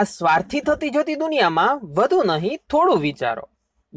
આ સ્વાર્થી થતી જતી દુનિયામાં વધુ નહીં થોડું વિચારો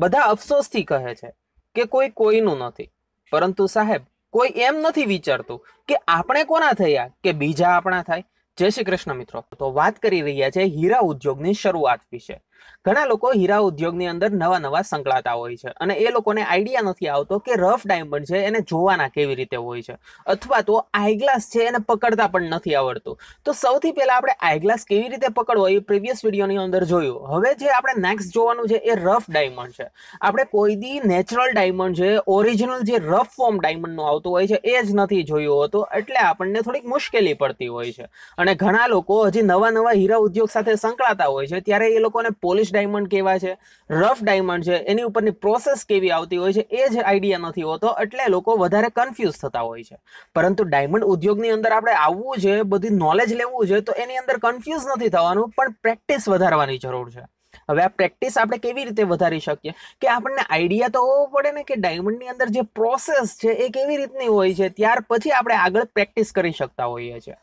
બધા અફસોસથી કહે છે કે કોઈ કોઈનું નથી પરંતુ સાહેબ કોઈ એમ નથી વિચારતું કે આપણે કોના થયા કે બીજા આપણા થાય જય શ્રી કૃષ્ણ મિત્રો તો વાત કરી રહ્યા છે હીરા ઉદ્યોગની શરૂઆત વિશે ઘણા લોકો હીરા ઉદ્યોગની અંદર નવા નવા સંકળાતા હોય છે અને એ લોકોને આઈડિયા નથી આવતો કે રફ ડાયમંડ છે એને જોવાના કેવી રીતે હોય છે અથવા તો આઈગ્લાસ છે એને પકડતા પણ નથી આવડતું તો સૌથી પહેલાં આપણે આઈગ્લાસ કેવી રીતે પકડવો એ પ્રીવિયસ વિડીયોની અંદર જોયું હવે જે આપણે નેક્સ્ટ જોવાનું છે એ રફ ડાયમંડ છે આપણે કોઈ દી નેચરલ ડાયમંડ છે ઓરિજિનલ જે રફ ફોર્મ ડાયમંડનું આવતું હોય છે એ જ નથી જોયું હોતું એટલે આપણને થોડીક મુશ્કેલી પડતી હોય છે અને ઘણા લોકો હજી નવા નવા હીરા ઉદ્યોગ સાથે સંકળાતા હોય છે ત્યારે એ લોકોને પોલિશ ડાયમંડ કેવા છે રફ ડાયમંડ છે એની ઉપરની પ્રોસેસ કેવી આવતી હોય છે એ જ આઈડિયા નથી હોતો એટલે લોકો વધારે કન્ફ્યુઝ થતા હોય છે પરંતુ ડાયમંડ ઉદ્યોગની અંદર આપણે આવવું છે બધી નોલેજ લેવું છે તો એની અંદર કન્ફ્યુઝ નથી થવાનું પણ પ્રેક્ટિસ વધારવાની જરૂર છે હવે આ પ્રેક્ટિસ આપણે કેવી રીતે વધારી શકીએ કે આપણને આઈડિયા તો હોવો પડે ને કે ડાયમંડની અંદર જે પ્રોસેસ છે એ કેવી રીતની હોય છે ત્યાર પછી આપણે આગળ પ્રેક્ટિસ કરી શકતા હોઈએ છીએ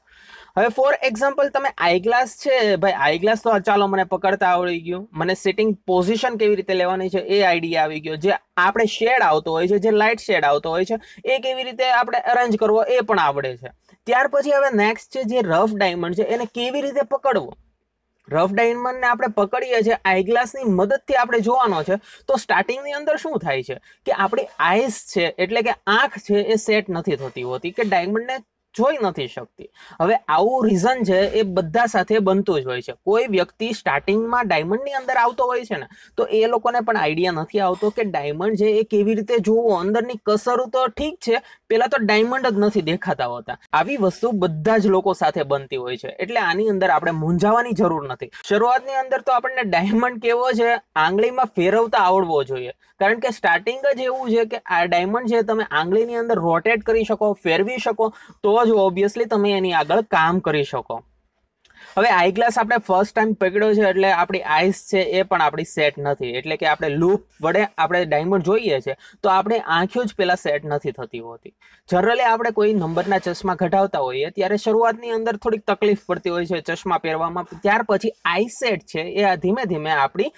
હવે ફોર એક્ઝામ્પલ તમે આઈ ગ્લાસ છે ભાઈ આઈ ગ્લાસ તો ચાલો મને પકડતા આવડી ગયું મને સેટિંગ પોઝિશન કેવી રીતે લેવાની છે એ આઈડિયા આવી ગયો જે આપણે શેડ આવતો હોય છે જે લાઇટ શેડ આવતો હોય છે એ કેવી રીતે આપણે અરેન્જ કરવો એ પણ આવડે છે ત્યાર પછી હવે નેક્સ્ટ છે જે રફ ડાયમંડ છે એને કેવી રીતે પકડવો રફ ડાયમંડને આપણે પકડીએ છીએ આઈ ગ્લાસની મદદથી આપણે જોવાનો છે તો સ્ટાર્ટિંગની અંદર શું થાય છે કે આપણી આઈસ છે એટલે કે આંખ છે એ સેટ નથી થતી હોતી કે ડાયમંડને જોઈ નથી શકતી હવે આવું રીઝન છે એ બધા સાથે બનતું જ હોય છે કોઈ વ્યક્તિ સ્ટાર્ટિંગમાં ડાયમંડની અંદર આવતો હોય છે ને તો એ લોકોને પણ આઈડિયા નથી આવતો કે ડાયમંડ છે એ કેવી રીતે જોવો અંદરની કસરો તો ઠીક છે પેલા તો ડાયમંડ જ નથી દેખાતા હોતા આવી વસ્તુ બધા જ લોકો સાથે બનતી હોય છે એટલે આની અંદર આપણે મૂંઝાવાની જરૂર નથી શરૂઆતની અંદર તો આપણને ડાયમંડ કેવો છે આંગળીમાં ફેરવતા આવડવો જોઈએ કારણ કે સ્ટાર્ટિંગ જ એવું છે કે આ ડાયમંડ છે તમે આંગળીની અંદર રોટેટ કરી શકો ફેરવી શકો તો તો ઓબ્વિયસલી તમે એની આગળ કામ કરી શકો હવે આઈ ગ્લાસ આપણે ફર્સ્ટ ટાઈમ પકડ્યો છે એટલે આપણી આઈસ છે એ પણ આપણી સેટ નથી એટલે કે આપણે લૂપ વડે આપણે ડાયમંડ જોઈએ છે તો આપણે આંખ્યો જ પહેલાં સેટ નથી થતી હોતી જનરલી આપણે કોઈ નંબરના ચશ્મા ઘટાવતા હોઈએ ત્યારે શરૂઆતની અંદર થોડીક તકલીફ પડતી હોય છે ચશ્મા પહેરવામાં ત્યાર પછી આઈ સેટ છે એ ધીમે ધીમે આપણી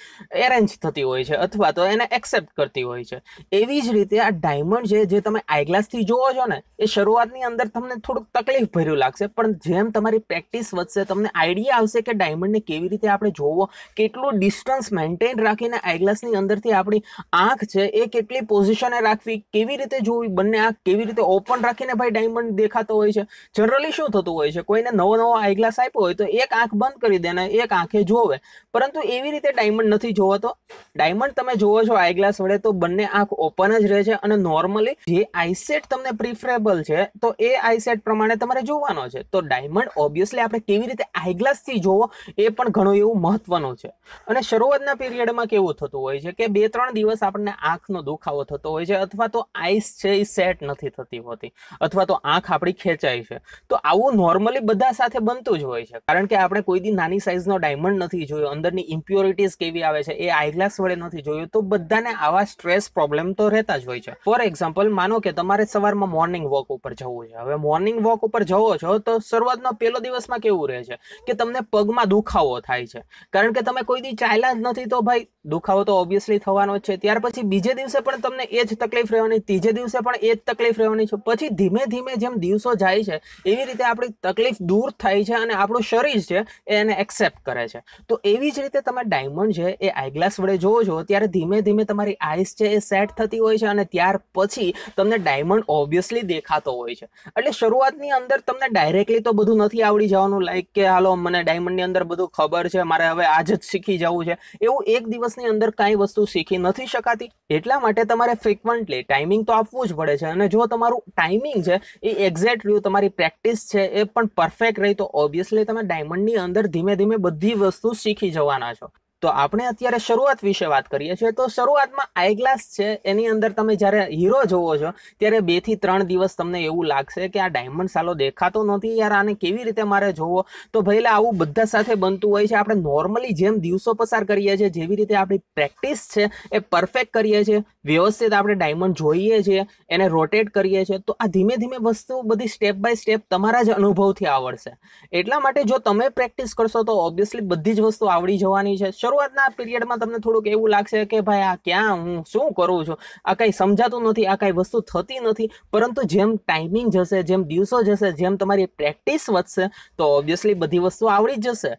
એરેન્જ થતી હોય છે અથવા તો એને એક્સેપ્ટ કરતી હોય છે એવી જ રીતે આ ડાયમંડ છે જે તમે આઈ ગ્લાસથી જુઓ છો ને એ શરૂઆતની અંદર તમને થોડુંક તકલીફ ભર્યું લાગશે પણ જેમ તમારી પ્રેક્ટિસ વધશે તમને આઈડિયા આવશે કે ડાયમંડને કેવી રીતે આપણે જોવો કેટલું ડિસ્ટન્સ મેન્ટેન રાખીને આઈગ્લાસની અંદરથી આપણી આંખ છે એ કેટલી પોઝિશને રાખવી કેવી રીતે જોવી બંને આંખ કેવી રીતે ઓપન રાખીને ભાઈ ડાયમંડ દેખાતો હોય છે જનરલી શું થતું હોય છે કોઈને નવો નવો આઈગ્લાસ આપ્યો હોય તો એક આંખ બંધ કરી દે અને એક આંખે જોવે પરંતુ એવી રીતે ડાયમંડ નથી જોવાતો ડાયમંડ તમે જોવો છો આઈગ્લાસ વડે તો બંને આંખ ઓપન જ રહે છે અને નોર્મલી જે આઈસેટ તમને પ્રિફરેબલ છે તો એ આઈસેટ પ્રમાણે તમારે જોવાનો છે તો ડાયમંડ ઓબ્વિયસલી આપણે કેવી રીતે આઈ આઈગ્લાસથી જોવો એ પણ ઘણું એવું મહત્વનું છે અને શરૂઆતના પીરિયડમાં કેવું થતું હોય છે કે બે ત્રણ દિવસ આપણને આંખનો દુખાવો થતો હોય છે અથવા તો આઈસ છે એ સેટ નથી થતી હોતી અથવા તો આંખ આપણી ખેંચાય છે તો આવું નોર્મલી બધા સાથે બનતું જ હોય છે કારણ કે આપણે કોઈ દી નાની સાઇઝનો ડાયમંડ નથી જોયો અંદરની ઇમ્પ્યોરિટીઝ કેવી આવે છે એ આઈગ્લાસ વડે નથી જોયું તો બધાને આવા સ્ટ્રેસ પ્રોબ્લેમ તો રહેતા જ હોય છે ફોર એક્ઝામ્પલ માનો કે તમારે સવારમાં મોર્નિંગ વોક ઉપર જવું છે હવે મોર્નિંગ વોક ઉપર જવો છો તો શરૂઆતનો પહેલો દિવસમાં કેવું રહે છે કે તમને પગમાં દુખાવો થાય છે કારણ કે તમે કોઈ દી ચાલ્યા જ નથી તો ભાઈ દુખાવો તો ઓબ્વિયસલી થવાનો જ છે ત્યાર પછી બીજે દિવસે પણ તમને એ જ તકલીફ રહેવાની ત્રીજે દિવસે પણ એ જ તકલીફ રહેવાની છે પછી ધીમે ધીમે જેમ દિવસો જાય છે એવી રીતે આપણી તકલીફ દૂર થાય છે અને આપણું શરીર છે એ એને એક્સેપ્ટ કરે છે તો એવી જ રીતે તમે ડાયમંડ છે એ આઈગ્લાસ વડે જોવો છો ત્યારે ધીમે ધીમે તમારી આઈસ છે એ સેટ થતી હોય છે અને ત્યાર પછી તમને ડાયમંડ ઓબ્વિયસલી દેખાતો હોય છે એટલે શરૂઆતની અંદર તમને ડાયરેક્ટલી તો બધું નથી આવડી જવાનું લાઈક કે હાલો મને ડાયમંડની અંદર બધું ખબર છે મારે હવે આજ જ શીખી જવું છે એવું એક દિવસની અંદર કાંઈ વસ્તુ શીખી નથી શકાતી એટલા માટે તમારે ફ્રિકવન્ટલી ટાઈમિંગ તો આપવું જ પડે છે અને જો તમારું ટાઈમિંગ છે એ એક્ઝેક્ટ રહ્યું તમારી પ્રેક્ટિસ છે એ પણ પરફેક્ટ રહી તો ઓબ્વિયસલી તમે ડાયમંડની અંદર ધીમે ધીમે બધી વસ્તુ શીખી જવાના છો તો આપણે અત્યારે શરૂઆત વિશે વાત કરીએ છીએ તો શરૂઆતમાં આઈ ગ્લાસ છે એની અંદર તમે જ્યારે હીરો જોવો છો ત્યારે બે થી ત્રણ દિવસ તમને એવું લાગશે કે આ ડાયમંડ સાલો દેખાતો નથી યાર આને કેવી રીતે મારે જોવો તો ભઈલા આવું બધા સાથે બનતું હોય છે આપણે નોર્મલી જેમ દિવસો પસાર કરીએ છીએ જેવી રીતે આપણી પ્રેક્ટિસ છે એ પરફેક્ટ કરીએ છીએ વ્યવસ્થિત આપણે ડાયમંડ જોઈએ છીએ એને રોટેટ કરીએ છીએ તો આ ધીમે ધીમે વસ્તુ બધી સ્ટેપ બાય સ્ટેપ તમારા જ અનુભવથી આવડશે એટલા માટે જો તમે પ્રેક્ટિસ કરશો તો ઓબ્વિયસલી બધી જ વસ્તુ આવડી જવાની છે શરૂ શરૂઆતના પીરિયડમાં તમને થોડુંક એવું લાગશે કે ભાઈ આ ક્યાં હું શું કરું છું આ કાંઈ સમજાતું નથી આ કાંઈ વસ્તુ થતી નથી પરંતુ જેમ ટાઈમિંગ જશે જેમ દિવસો જશે જેમ તમારી પ્રેક્ટિસ વધશે તો ઓબ્વિયસલી બધી વસ્તુ આવડી જ જશે